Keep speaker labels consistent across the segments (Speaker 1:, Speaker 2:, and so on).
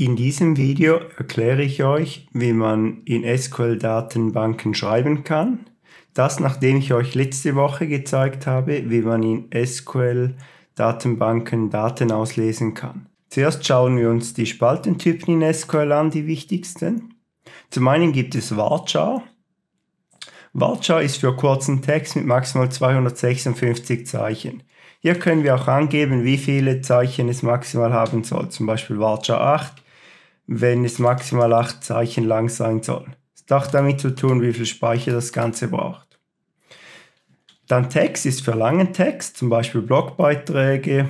Speaker 1: In diesem Video erkläre ich euch, wie man in SQL-Datenbanken schreiben kann. Das, nachdem ich euch letzte Woche gezeigt habe, wie man in SQL-Datenbanken Daten auslesen kann. Zuerst schauen wir uns die Spaltentypen in SQL an, die wichtigsten. Zum einen gibt es Varchar. Varchar ist für kurzen Text mit maximal 256 Zeichen. Hier können wir auch angeben, wie viele Zeichen es maximal haben soll, zum Beispiel Varchar 8 wenn es maximal 8 Zeichen lang sein soll. Es hat auch damit zu tun, wie viel Speicher das Ganze braucht. Dann Text ist für langen Text, zum Beispiel Blogbeiträge.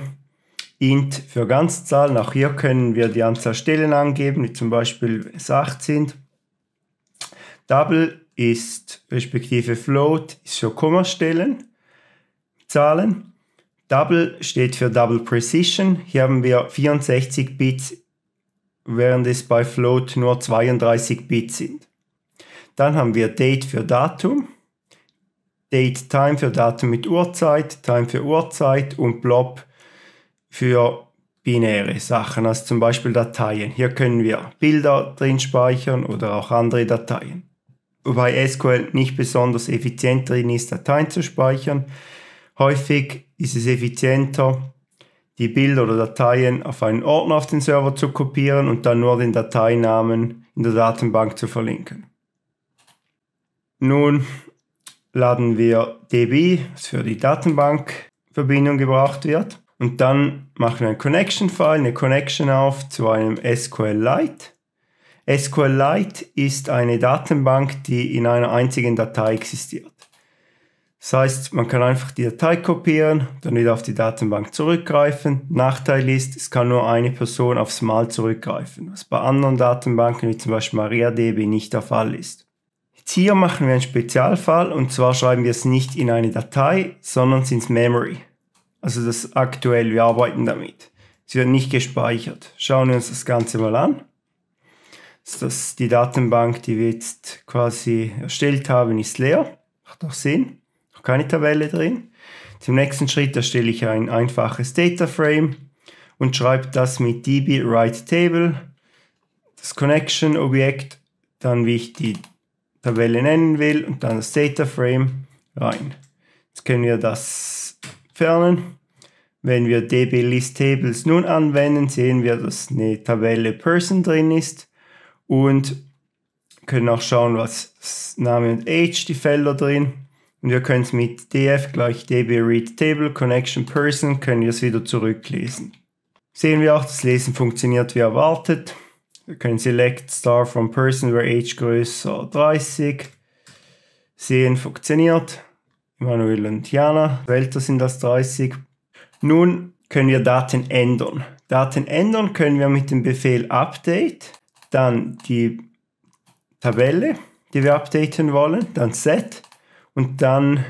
Speaker 1: Int für Ganzzahlen, auch hier können wir die Anzahl Stellen angeben, wie zum Beispiel es 8 sind. Double ist respektive Float ist für Kommastellen, Zahlen. Double steht für Double Precision. Hier haben wir 64 Bits während es bei Float nur 32 Bit sind. Dann haben wir Date für Datum, Date Time für Datum mit Uhrzeit, Time für Uhrzeit und Blob für binäre Sachen, also zum Beispiel Dateien. Hier können wir Bilder drin speichern oder auch andere Dateien. Wobei SQL nicht besonders effizient drin ist, Dateien zu speichern. Häufig ist es effizienter, die Bilder oder Dateien auf einen Ordner auf den Server zu kopieren und dann nur den Dateinamen in der Datenbank zu verlinken. Nun laden wir DB, was für die Datenbankverbindung gebraucht wird. Und dann machen wir ein Connection-File, eine Connection auf zu einem SQLite. SQLite ist eine Datenbank, die in einer einzigen Datei existiert. Das heißt, man kann einfach die Datei kopieren, dann wieder auf die Datenbank zurückgreifen. Nachteil ist, es kann nur eine Person aufs Mal zurückgreifen, was bei anderen Datenbanken wie zum Beispiel MariaDB nicht der Fall ist. Jetzt hier machen wir einen Spezialfall und zwar schreiben wir es nicht in eine Datei, sondern es ins Memory. Also das aktuell, wir arbeiten damit. Es wird nicht gespeichert. Schauen wir uns das Ganze mal an. Das ist die Datenbank, die wir jetzt quasi erstellt haben, ist leer. Macht auch Sinn keine Tabelle drin. Zum nächsten Schritt erstelle ich ein einfaches Data Frame und schreibe das mit DB Write Table, das Connection Objekt, dann wie ich die Tabelle nennen will und dann das Data Frame rein. Jetzt können wir das fernen. Wenn wir DB List Tables nun anwenden, sehen wir, dass eine Tabelle Person drin ist und können auch schauen, was Name und Age die Felder drin. sind. Und wir können es mit df gleich db read table connection person können wir es wieder zurücklesen. Sehen wir auch, das Lesen funktioniert wie erwartet. Wir können select star from person where age größer 30. Sehen funktioniert. Manuel und Jana, älter sind das 30. Nun können wir Daten ändern. Daten ändern können wir mit dem Befehl update, dann die Tabelle, die wir updaten wollen, dann set und dann,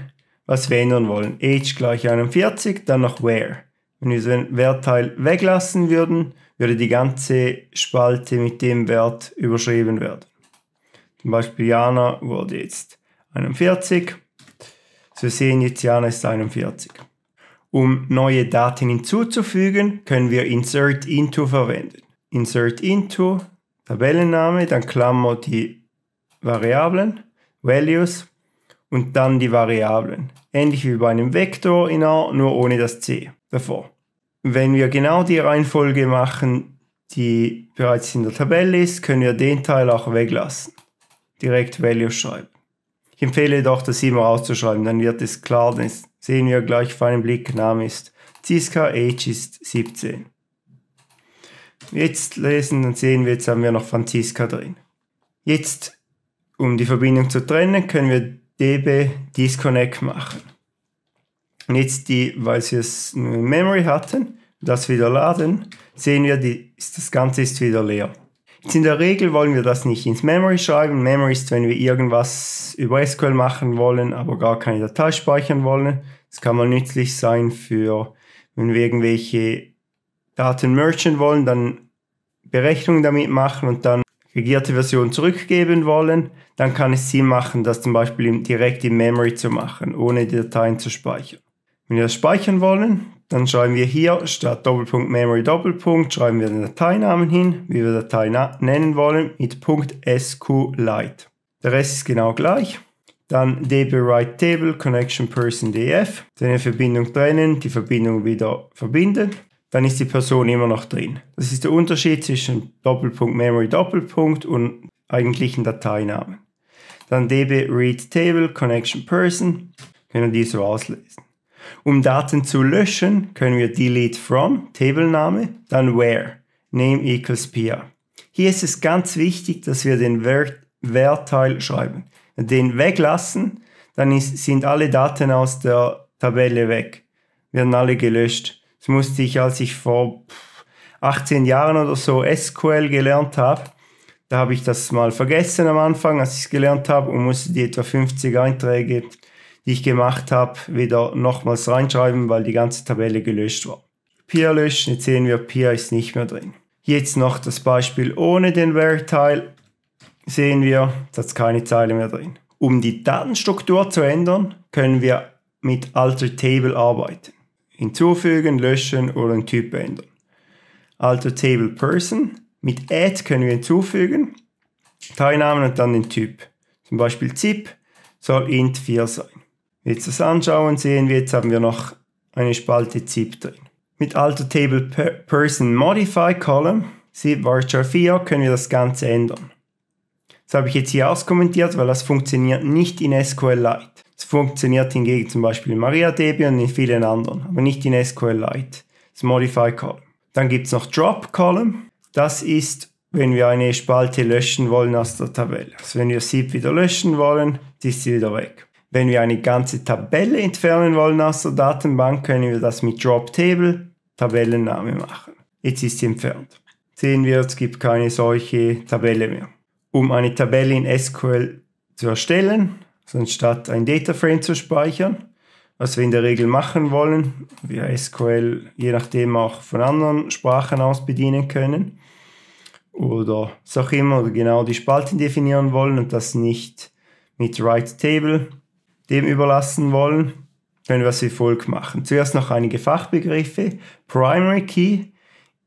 Speaker 1: was wir ändern wollen. Age gleich 41, dann noch Where. Wenn wir diesen Wertteil weglassen würden, würde die ganze Spalte mit dem Wert überschrieben werden. Zum Beispiel Jana wurde jetzt 41. So sehen jetzt Jana ist 41. Um neue Daten hinzuzufügen, können wir Insert Into verwenden. Insert Into, Tabellenname, dann Klammer die Variablen, Values, und dann die Variablen. Ähnlich wie bei einem Vektor in R, nur ohne das C davor. Wenn wir genau die Reihenfolge machen, die bereits in der Tabelle ist, können wir den Teil auch weglassen. Direkt Value schreiben. Ich empfehle doch, das immer auszuschreiben, dann wird es klar, dann sehen wir gleich auf einen Blick, Name ist Ziska, Age ist 17. Jetzt lesen, dann sehen wir, jetzt haben wir noch Franziska drin. Jetzt, um die Verbindung zu trennen, können wir db disconnect machen. Und jetzt, die, weil sie es in Memory hatten, das wieder laden, sehen wir, die, das Ganze ist wieder leer. Jetzt in der Regel wollen wir das nicht ins Memory schreiben. Memory ist, wenn wir irgendwas über SQL machen wollen, aber gar keine Datei speichern wollen. Das kann mal nützlich sein für, wenn wir irgendwelche Daten merchen wollen, dann Berechnungen damit machen und dann regierte Version zurückgeben wollen, dann kann es Sinn machen, das zum Beispiel direkt in Memory zu machen, ohne die Dateien zu speichern. Wenn wir das speichern wollen, dann schreiben wir hier statt Doppelpunkt Memory Doppelpunkt, schreiben wir den Dateinamen hin, wie wir Datei nennen wollen, mit Punkt SQLite. Der Rest ist genau gleich. Dann DB Write Table Connection Person DF, dann eine Verbindung trennen, die Verbindung wieder verbinden dann ist die Person immer noch drin. Das ist der Unterschied zwischen Doppelpunkt Memory Doppelpunkt und eigentlichen Dateinamen. Dann db read table connection person können wir die so auslesen. Um Daten zu löschen, können wir delete from Tablename, dann where name equals pr. Hier ist es ganz wichtig, dass wir den Wertteil schreiben. Den weglassen, dann ist, sind alle Daten aus der Tabelle weg, werden alle gelöscht. Das musste ich, als ich vor 18 Jahren oder so SQL gelernt habe, da habe ich das mal vergessen am Anfang, als ich es gelernt habe und musste die etwa 50 Einträge, die ich gemacht habe, wieder nochmals reinschreiben, weil die ganze Tabelle gelöscht war. Peer löschen, jetzt sehen wir, Peer ist nicht mehr drin. Jetzt noch das Beispiel ohne den Where-Teil. Sehen wir, es hat keine Zeile mehr drin. Um die Datenstruktur zu ändern, können wir mit Alter Table arbeiten hinzufügen, löschen oder einen Typ ändern. Also Table Person. Mit Add können wir hinzufügen, Teilnahmen und dann den Typ. Zum Beispiel ZIP soll int 4 sein. Wenn wir das anschauen, sehen wir, jetzt haben wir noch eine Spalte ZIP drin. Mit Alter Table Person Modify Column, SIP varchar 4, können wir das Ganze ändern. Das habe ich jetzt hier auskommentiert, weil das funktioniert nicht in SQLite. Es funktioniert hingegen zum Beispiel in MariaDB und in vielen anderen, aber nicht in SQLite. Das Modify Column. Dann gibt es noch Drop Column. Das ist, wenn wir eine Spalte löschen wollen aus der Tabelle. Also wenn wir sie wieder löschen wollen, ist sie wieder weg. Wenn wir eine ganze Tabelle entfernen wollen aus der Datenbank, können wir das mit Drop Table Tabellenname machen. Jetzt ist sie entfernt. Sehen wir, es gibt keine solche Tabelle mehr um eine Tabelle in SQL zu erstellen, also anstatt ein Dataframe zu speichern, was wir in der Regel machen wollen, wir SQL je nachdem auch von anderen Sprachen aus bedienen können oder was auch immer, oder genau die Spalten definieren wollen und das nicht mit Write Table dem überlassen wollen, können wir es wie folgt machen. Zuerst noch einige Fachbegriffe. Primary Key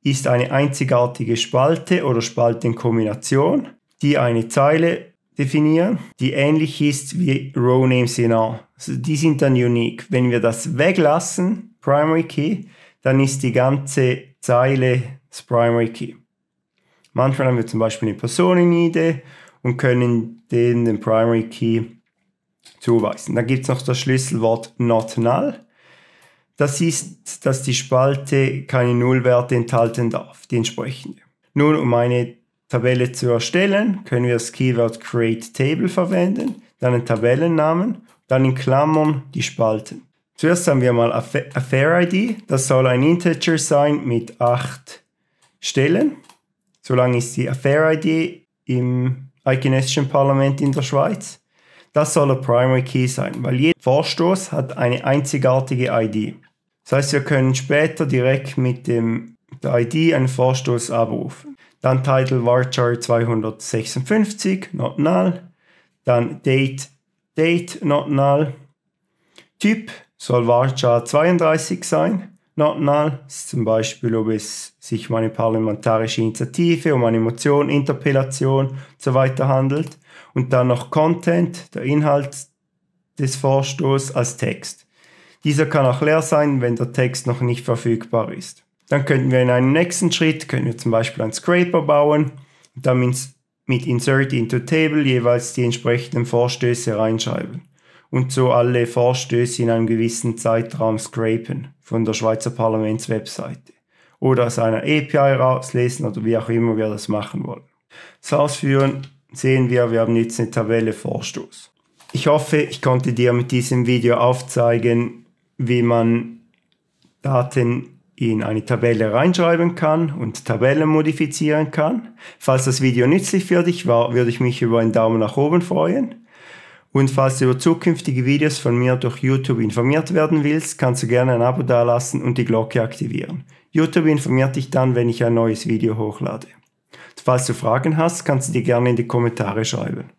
Speaker 1: ist eine einzigartige Spalte oder Spaltenkombination die eine Zeile definieren, die ähnlich ist wie Row Names genau. Also die sind dann unique. Wenn wir das weglassen, Primary Key, dann ist die ganze Zeile das Primary Key. Manchmal haben wir zum Beispiel eine Personenide und können denen den Primary Key zuweisen. Dann gibt es noch das Schlüsselwort not null. Das ist, dass die Spalte keine Nullwerte enthalten darf, die entsprechende. Nun, um eine Tabelle zu erstellen, können wir das Keyword Create Table verwenden, dann den Tabellennamen, dann in Klammern die Spalten. Zuerst haben wir mal Affair ID, das soll ein Integer sein mit 8 Stellen. Solange ist die Affair ID im Eidgenössischen Parlament in der Schweiz. Das soll der Primary Key sein, weil jeder Vorstoß hat eine einzigartige ID. Das heißt, wir können später direkt mit, dem, mit der ID einen Vorstoß abrufen. Dann Title Varchar 256, not null. Dann Date, Date, not null. Typ soll Varchar 32 sein, not null. zum Beispiel, ob es sich um eine parlamentarische Initiative, um eine Motion, Interpellation usw. So weiter handelt. Und dann noch Content, der Inhalt des Vorstoßes als Text. Dieser kann auch leer sein, wenn der Text noch nicht verfügbar ist. Dann könnten wir in einem nächsten Schritt, können wir zum Beispiel einen Scraper bauen und dann mit Insert into Table jeweils die entsprechenden Vorstöße reinschreiben und so alle Vorstöße in einem gewissen Zeitraum scrapen von der Schweizer Parlamentswebseite oder aus einer API rauslesen oder wie auch immer wir das machen wollen. Das Ausführen sehen wir, wir haben jetzt eine Tabelle Vorstoß. Ich hoffe, ich konnte dir mit diesem Video aufzeigen, wie man Daten in eine Tabelle reinschreiben kann und Tabellen modifizieren kann. Falls das Video nützlich für dich war, würde ich mich über einen Daumen nach oben freuen. Und falls du über zukünftige Videos von mir durch YouTube informiert werden willst, kannst du gerne ein Abo dalassen und die Glocke aktivieren. YouTube informiert dich dann, wenn ich ein neues Video hochlade. falls du Fragen hast, kannst du dir gerne in die Kommentare schreiben.